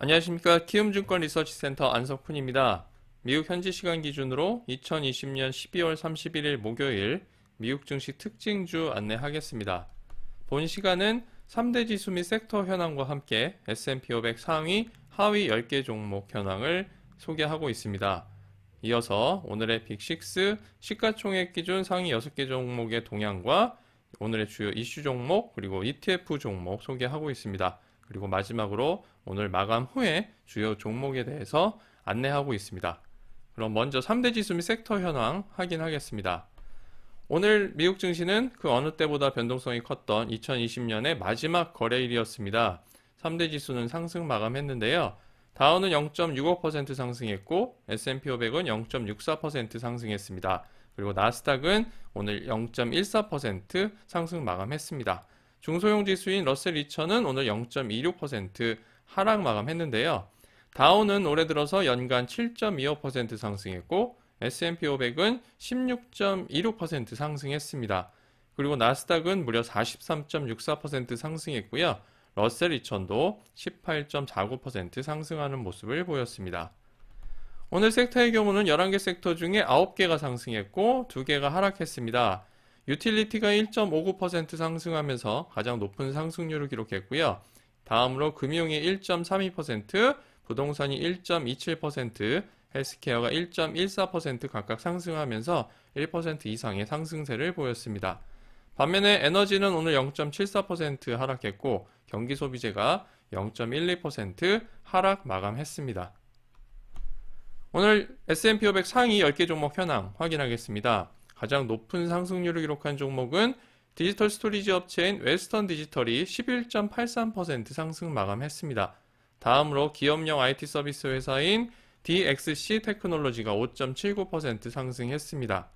안녕하십니까 키움증권 리서치센터 안석훈입니다. 미국 현지 시간 기준으로 2020년 12월 31일 목요일 미국 증시 특징주 안내하겠습니다. 본 시간은 3대 지수 및 섹터 현황과 함께 S&P 500 상위, 하위 10개 종목 현황을 소개하고 있습니다. 이어서 오늘의 빅6, 시가총액 기준 상위 6개 종목의 동향과 오늘의 주요 이슈 종목, 그리고 ETF 종목 소개하고 있습니다. 그리고 마지막으로 오늘 마감 후에 주요 종목에 대해서 안내하고 있습니다. 그럼 먼저 3대 지수 및 섹터 현황 확인하겠습니다. 오늘 미국 증시는 그 어느 때보다 변동성이 컸던 2020년의 마지막 거래일이었습니다. 3대 지수는 상승 마감했는데요. 다우는 0.65% 상승했고 S&P 500은 0.64% 상승했습니다. 그리고 나스닥은 오늘 0.14% 상승 마감했습니다. 중소형 지수인 러셀 2000은 오늘 0.26% 하락 마감했는데요. 다우는 올해 들어서 연간 7.25% 상승했고 S&P 500은 16.16% 상승했습니다. 그리고 나스닥은 무려 43.64% 상승했고요. 러셀 2000도 18.49% 상승하는 모습을 보였습니다. 오늘 섹터의 경우는 11개 섹터 중에 9개가 상승했고 2개가 하락했습니다. 유틸리티가 1.59% 상승하면서 가장 높은 상승률을 기록했고요. 다음으로 금융이 1.32%, 부동산이 1.27%, 헬스케어가 1.14% 각각 상승하면서 1% 이상의 상승세를 보였습니다. 반면에 에너지는 오늘 0.74% 하락했고 경기 소비재가 0.12% 하락 마감했습니다. 오늘 S&P 500 상위 10개 종목 현황 확인하겠습니다. 가장 높은 상승률을 기록한 종목은 디지털 스토리지 업체인 웨스턴 디지털이 11.83% 상승 마감했습니다. 다음으로 기업용 IT 서비스 회사인 DXC 테크놀로지가 5.79% 상승했습니다.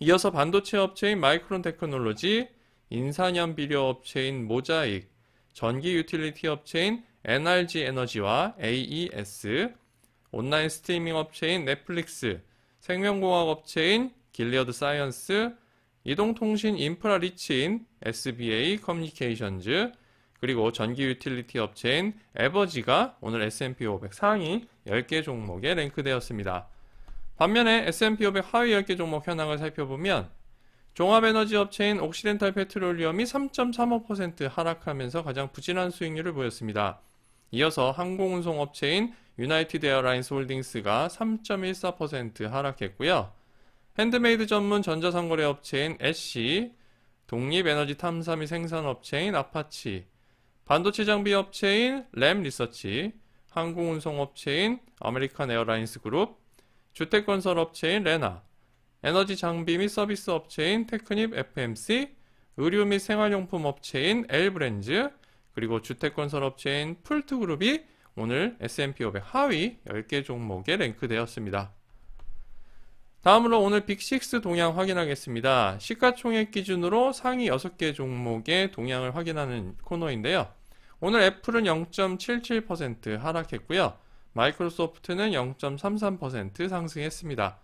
이어서 반도체 업체인 마이크론 테크놀로지, 인산염 비료 업체인 모자익, 전기 유틸리티 업체인 NRG 에너지와 AES, 온라인 스트리밍 업체인 넷플릭스, 생명공학 업체인 길리어드 사이언스, 이동통신 인프라 리치인 SBA 커뮤니케이션즈, 그리고 전기 유틸리티 업체인 에버지가 오늘 S&P 500 상위 10개 종목에 랭크되었습니다. 반면에 S&P 500 하위 10개 종목 현황을 살펴보면 종합에너지 업체인 옥시덴탈 페트롤리엄이 3.35% 하락하면서 가장 부진한 수익률을 보였습니다. 이어서 항공운송 업체인 유나이티드 에어라인스 홀딩스가 3.14% 하락했고요. 핸드메이드 전문 전자상거래 업체인 애쉬, 독립에너지 탐사 및 생산 업체인 아파치, 반도체 장비 업체인 램 리서치, 항공운송 업체인 아메리칸 에어라인스 그룹, 주택건설 업체인 레나, 에너지 장비 및 서비스 업체인 테크닙 FMC, 의류 및 생활용품 업체인 엘브랜즈, 그리고 주택건설 업체인 풀트그룹이 오늘 S&P 500 하위 10개 종목에 랭크되었습니다. 다음으로 오늘 빅6 동향 확인하겠습니다. 시가총액 기준으로 상위 6개 종목의 동향을 확인하는 코너인데요. 오늘 애플은 0.77% 하락했고요. 마이크로소프트는 0.33% 상승했습니다.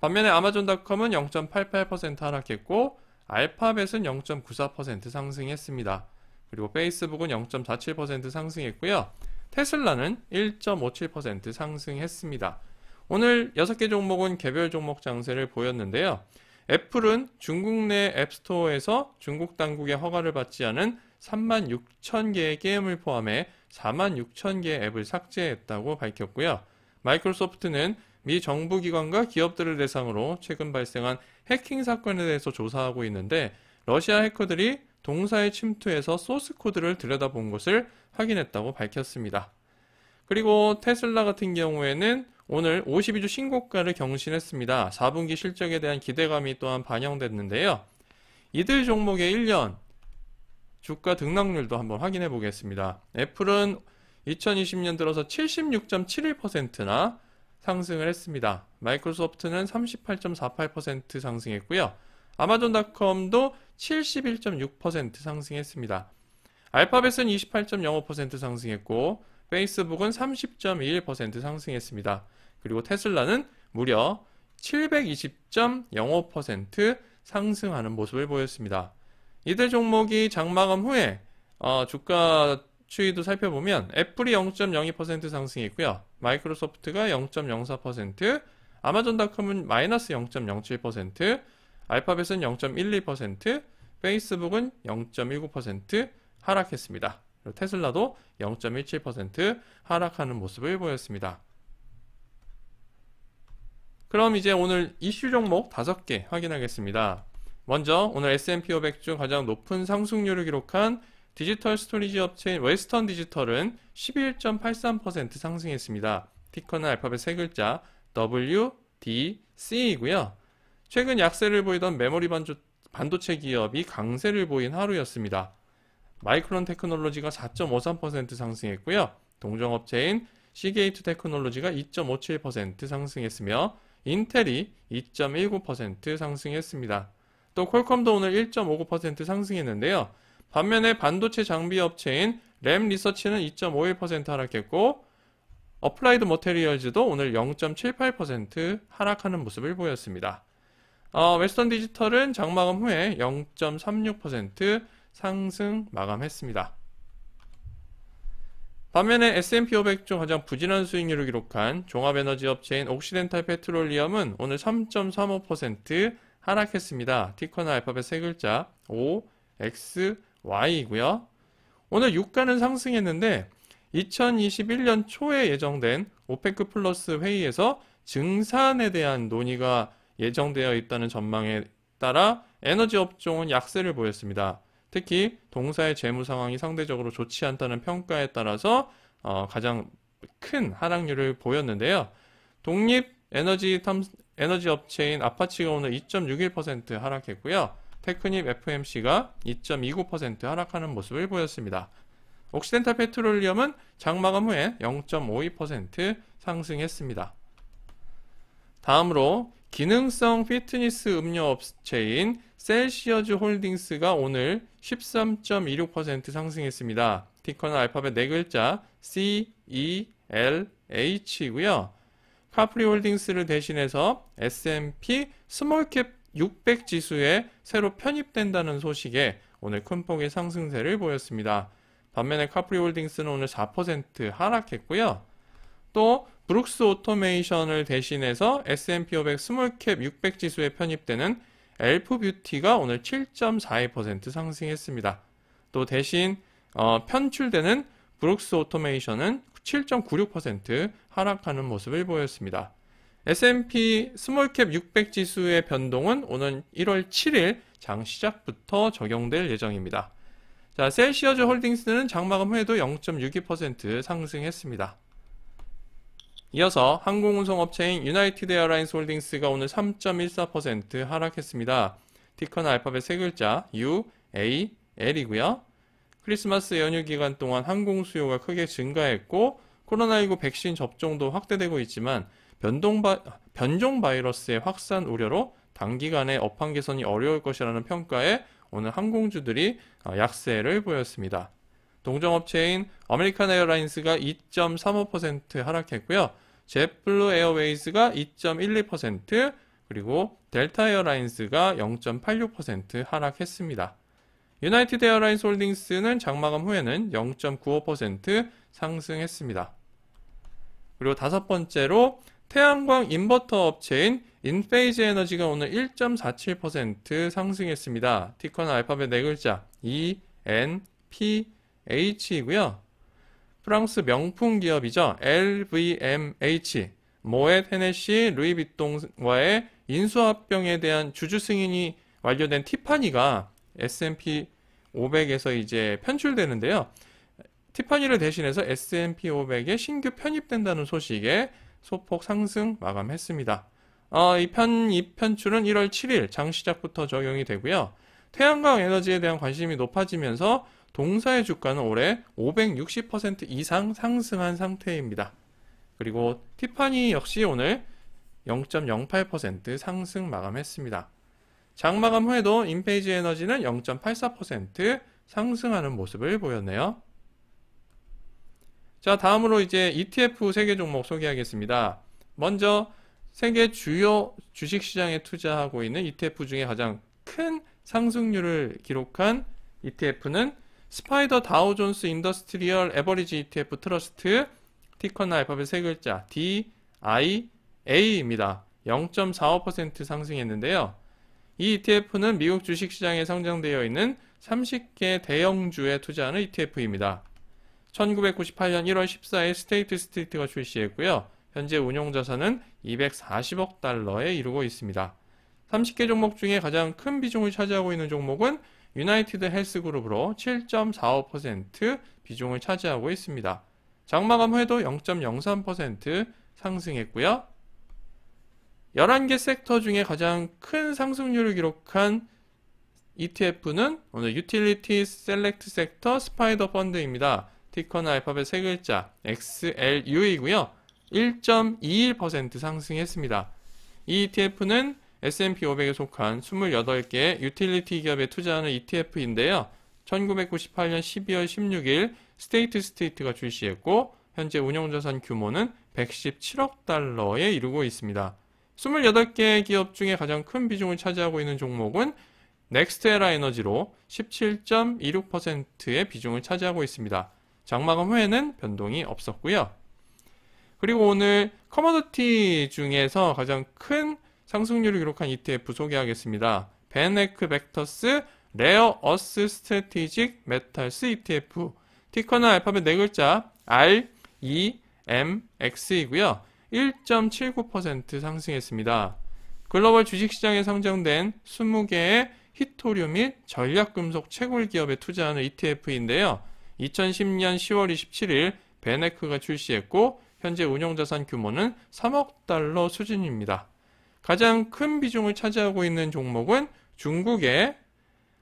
반면에 아마존닷컴은 0.88% 하락했고 알파벳은 0.94% 상승했습니다. 그리고 페이스북은 0.47% 상승했고요. 테슬라는 1.57% 상승했습니다. 오늘 6개 종목은 개별 종목 장세를 보였는데요. 애플은 중국 내 앱스토어에서 중국 당국의 허가를 받지 않은 3만 6천 개의 게임을 포함해 4만 6천 개의 앱을 삭제했다고 밝혔고요. 마이크로소프트는 미 정부기관과 기업들을 대상으로 최근 발생한 해킹 사건에 대해서 조사하고 있는데 러시아 해커들이 동사에 침투해서 소스 코드를 들여다본 것을 확인했다고 밝혔습니다. 그리고 테슬라 같은 경우에는 오늘 52주 신고가를 경신했습니다. 4분기 실적에 대한 기대감이 또한 반영됐는데요. 이들 종목의 1년 주가 등락률도 한번 확인해 보겠습니다. 애플은 2020년 들어서 76.71%나 상승을 했습니다. 마이크로소프트는 38.48% 상승했고요. 아마존닷컴도 71.6% 상승했습니다. 알파벳은 28.05% 상승했고 페이스북은 30.21% 상승했습니다. 그리고 테슬라는 무려 720.05% 상승하는 모습을 보였습니다. 이들 종목이 장마감 후에 어, 주가 추이도 살펴보면 애플이 0.02% 상승했고요. 마이크로소프트가 0.04%, 아마존닷컴은 마이너스 0.07%, 알파벳은 0.12%, 페이스북은 0.19% 하락했습니다. 테슬라도 0.17% 하락하는 모습을 보였습니다. 그럼 이제 오늘 이슈 종목 5개 확인하겠습니다. 먼저 오늘 S&P 500 중 가장 높은 상승률을 기록한 디지털 스토리지 업체인 웨스턴 디지털은 11.83% 상승했습니다. 티커는 알파벳 세 글자 WDC이고요. 최근 약세를 보이던 메모리 반도체 기업이 강세를 보인 하루였습니다. 마이크론 테크놀로지가 4.53% 상승했고요. 동종업체인 시게이트 테크놀로지가 2.57% 상승했으며 인텔이 2.19% 상승했습니다. 또 퀄컴도 오늘 1.59% 상승했는데요. 반면에 반도체 장비 업체인 램 리서치는 2.51% 하락했고 어플라이드 머테리얼즈도 오늘 0.78% 하락하는 모습을 보였습니다. 어, 웨스턴 디지털은 장마감 후에 0.36% 상승 마감했습니다. 반면에 S&P 500중 가장 부진한 수익률을 기록한 종합에너지 업체인 옥시덴탈 페트롤리엄은 오늘 3.35% 하락했습니다. 티커나 알파벳 세 글자 O, X, Y이고요. 오늘 유가는 상승했는데 2021년 초에 예정된 오페크 플러스 회의에서 증산에 대한 논의가 예정되어 있다는 전망에 따라 에너지 업종은 약세를 보였습니다. 특히 동사의 재무 상황이 상대적으로 좋지 않다는 평가에 따라서 어, 가장 큰 하락률을 보였는데요. 독립 에너지 탐, 에너지 업체인 아파치가 오늘 2.61% 하락했고요. 테크닙 FMC가 2.29% 하락하는 모습을 보였습니다. 옥시덴탈 페트롤리엄은 장마감 후에 0.52% 상승했습니다. 다음으로 기능성 피트니스 음료 업체인 셀시어즈 홀딩스가 오늘 13.26% 상승했습니다. 티커는 알파벳 4글자 C, E, L, H이고요. 카프리 홀딩스를 대신해서 S&P 스몰캡 600 지수에 새로 편입된다는 소식에 오늘 큰 폭의 상승세를 보였습니다. 반면에 카프리 홀딩스는 오늘 4% 하락했고요. 또 브룩스 오토메이션을 대신해서 S&P 500 스몰캡 600 지수에 편입되는 엘프 뷰티가 오늘 7.42% 상승했습니다. 또 대신 어, 편출되는 브룩스 오토메이션은 7.96% 하락하는 모습을 보였습니다. S&P 스몰캡 600 지수의 변동은 오는 1월 7일 장 시작부터 적용될 예정입니다. 자, 셀시어즈 홀딩스는 장마감 후에도 0.62% 상승했습니다. 이어서 항공운송업체인 유나이티드 에어라인스 홀딩스가 오늘 3.14% 하락했습니다. 티커는 알파벳 세 글자 U, A, L이고요. 크리스마스 연휴 기간 동안 항공 수요가 크게 증가했고 코로나19 백신 접종도 확대되고 있지만 변동바, 변종 바이러스의 확산 우려로 단기간에 업황 개선이 어려울 것이라는 평가에 오늘 항공주들이 어, 약세를 보였습니다. 동종업체인 아메리칸 에어라인스가 2.35% 하락했고요. 제플루 에어웨이스가 2.12%, 그리고 델타 에어라인스가 0.86% 하락했습니다. 유나이티드 에어라인스 홀딩스는 장마감 후에는 0.95% 상승했습니다. 그리고 다섯 번째로 태양광 인버터 업체인 인페이즈 에너지가 오늘 1.47% 상승했습니다. 티커는 알파벳 네 글자 E, N, P, H이고요. 프랑스 명품 기업이죠. LVMH, 모엣 헤네시, 루이비통과의 인수합병에 대한 주주 승인이 완료된 티파니가 S&P 500에서 이제 편출되는데요. 티파니를 대신해서 S&P 500에 신규 편입된다는 소식에 소폭 상승 마감했습니다. 어, 이 편입 편출은 1월 7일 장 시작부터 적용이 되고요. 태양광 에너지에 대한 관심이 높아지면서 동사의 주가는 올해 560% 이상 상승한 상태입니다. 그리고 티파니 역시 오늘 0.08% 상승 마감했습니다. 장 마감 후에도 인페이지 에너지는 0.84% 상승하는 모습을 보였네요. 자, 다음으로 이제 ETF 세개 종목 소개하겠습니다. 먼저 세계 주요 주식시장에 투자하고 있는 ETF 중에 가장 큰 상승률을 기록한 ETF는 스파이더 다우 존스 인더스트리얼 에버리지 ETF 트러스트 티커나 알파벳 세 글자 DIA입니다. 0.45% 상승했는데요. 이 ETF는 미국 주식시장에 상장되어 있는 30개 대형주에 투자하는 ETF입니다. 1998년 1월 14일 스테이트 스트리트가 출시했고요. 현재 운용자산은 240억 달러에 이르고 있습니다. 30개 종목 중에 가장 큰 비중을 차지하고 있는 종목은 유나이티드 헬스그룹으로 7.45% 비중을 차지하고 있습니다. 장마감 후에도 0.03% 상승했고요. 11개 섹터 중에 가장 큰 상승률을 기록한 ETF는 오늘 유틸리티 셀렉트 섹터 스파이더 펀드입니다. 티커는 알파벳 3글자 XLU이고요. 1.21% 상승했습니다. 이 ETF는 S&P 500에 속한 28개의 유틸리티 기업에 투자하는 ETF인데요. 1998년 12월 16일 스테이트 스테이트가 출시했고 현재 운영자산 규모는 117억 달러에 이르고 있습니다. 28개 기업 중에 가장 큰 비중을 차지하고 있는 종목은 넥스테라 에너지로 17.26%의 비중을 차지하고 있습니다. 장마감 후에는 변동이 없었고요. 그리고 오늘 커머더티 중에서 가장 큰 상승률을 기록한 ETF 소개하겠습니다. 베네크 벡터스 레어 어스 스트레티직 메탈스 ETF 티커는 알파벳 네 글자 R E M X이고요. 1.79% 상승했습니다. 글로벌 주식시장에 상장된 20개의 히토류 및 전략금속 채굴 기업에 투자하는 ETF인데요. 2010년 10월 27일 베네크가 출시했고 현재 운용자산 규모는 3억 달러 수준입니다. 가장 큰 비중을 차지하고 있는 종목은 중국의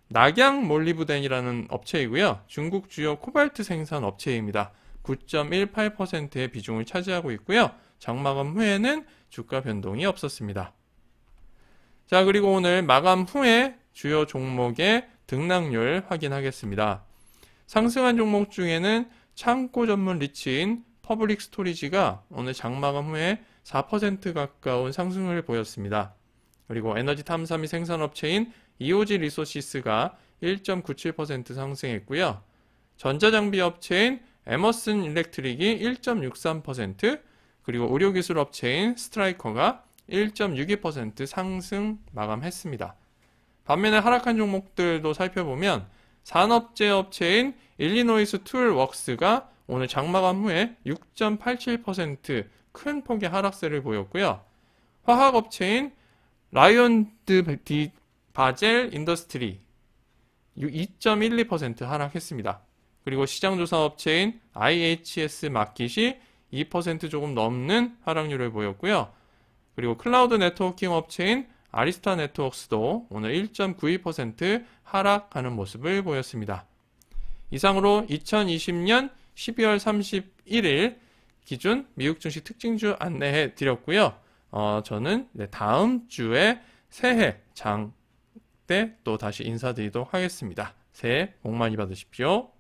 낙양 몰리브덴이라는 업체이고요. 중국 주요 코발트 생산 업체입니다. 9.18%의 비중을 차지하고 있고요. 장마감 후에는 주가 변동이 없었습니다. 자, 그리고 오늘 마감 후에 주요 종목의 등락률 확인하겠습니다. 상승한 종목 중에는 창고 전문 리치인 퍼블릭 스토리지가 오늘 장마감 후에 4% 가까운 상승을 보였습니다. 그리고 에너지 탐사 및 생산업체인 이오지 리소시스가 1.97% 상승했고요. 전자장비 업체인 에머슨 일렉트릭이 1.63%, 그리고 의료기술 업체인 스트라이커가 1.62% 상승 마감했습니다. 반면에 하락한 종목들도 살펴보면 산업재 업체인 일리노이스 툴 웍스가 오늘 장마감 후에 6.87%큰 폭의 하락세를 보였고요. 화학업체인 라이온드 디 바젤 인더스트리 2.12% 하락했습니다. 그리고 시장조사업체인 IHS 마켓이 2% 조금 넘는 하락률을 보였고요. 그리고 클라우드 네트워킹 업체인 아리스타 네트워크스도 오늘 1.92% 하락하는 모습을 보였습니다. 이상으로 2020년 12월 31일 기준 미국 증시 특징주 안내해 드렸고요. 어, 저는 네, 다음 주에 새해 장 때 또 다시 인사드리도록 하겠습니다. 새해 복 많이 받으십시오.